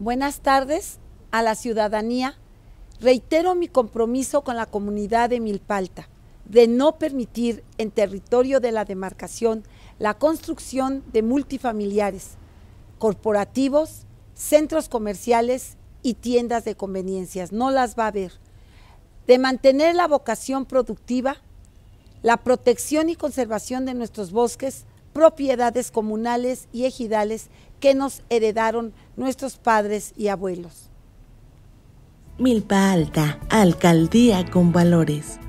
Buenas tardes a la ciudadanía. Reitero mi compromiso con la comunidad de Milpalta de no permitir en territorio de la demarcación la construcción de multifamiliares, corporativos, centros comerciales y tiendas de conveniencias. No las va a haber. De mantener la vocación productiva, la protección y conservación de nuestros bosques, propiedades comunales y ejidales que nos heredaron nuestros padres y abuelos. Milpa Alta, Alcaldía con Valores.